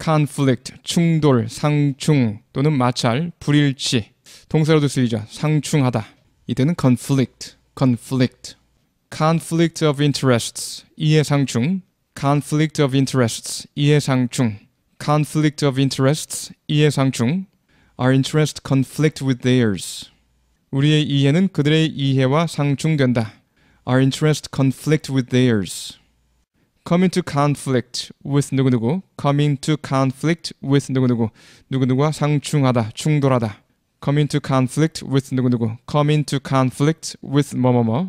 conflict, 충돌, 상충 또는 마찰, 불일치 동사로도 쓰이죠. 상충하다. 이때는 conflict, conflict, conflict of interests, 이해상충, conflict of interests, 이해상충, conflict of interests, 이해상충, our interests conflict with theirs. 우리의 이해는 그들의 이해와 상충된다. Our interests conflict with theirs. come into conflict with 누구누구 come into conflict with 누구누구 누구누구와 상충하다 충돌하다 come into conflict with 누구누구 come into conflict with 뭐뭐뭐